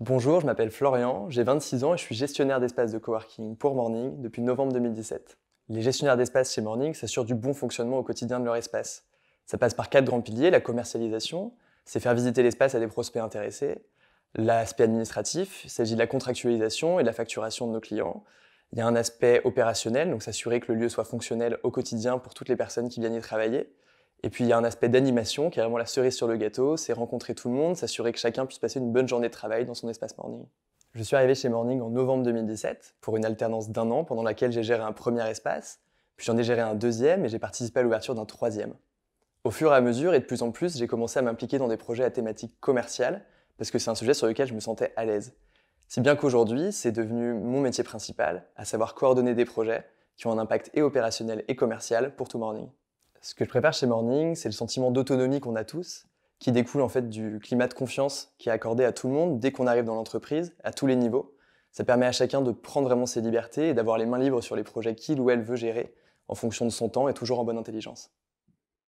Bonjour, je m'appelle Florian, j'ai 26 ans et je suis gestionnaire d'espace de coworking pour Morning depuis novembre 2017. Les gestionnaires d'espace chez Morning s'assurent du bon fonctionnement au quotidien de leur espace. Ça passe par quatre grands piliers, la commercialisation, c'est faire visiter l'espace à des prospects intéressés. L'aspect administratif, il s'agit de la contractualisation et de la facturation de nos clients. Il y a un aspect opérationnel, donc s'assurer que le lieu soit fonctionnel au quotidien pour toutes les personnes qui viennent y travailler. Et puis il y a un aspect d'animation qui est vraiment la cerise sur le gâteau, c'est rencontrer tout le monde, s'assurer que chacun puisse passer une bonne journée de travail dans son espace morning. Je suis arrivé chez Morning en novembre 2017 pour une alternance d'un an pendant laquelle j'ai géré un premier espace, puis j'en ai géré un deuxième et j'ai participé à l'ouverture d'un troisième. Au fur et à mesure et de plus en plus, j'ai commencé à m'impliquer dans des projets à thématique commerciale parce que c'est un sujet sur lequel je me sentais à l'aise. Si bien qu'aujourd'hui, c'est devenu mon métier principal, à savoir coordonner des projets qui ont un impact et opérationnel et commercial pour tout Morning ce que je prépare chez Morning, c'est le sentiment d'autonomie qu'on a tous, qui découle en fait du climat de confiance qui est accordé à tout le monde dès qu'on arrive dans l'entreprise, à tous les niveaux. Ça permet à chacun de prendre vraiment ses libertés et d'avoir les mains libres sur les projets qu'il ou elle veut gérer, en fonction de son temps et toujours en bonne intelligence.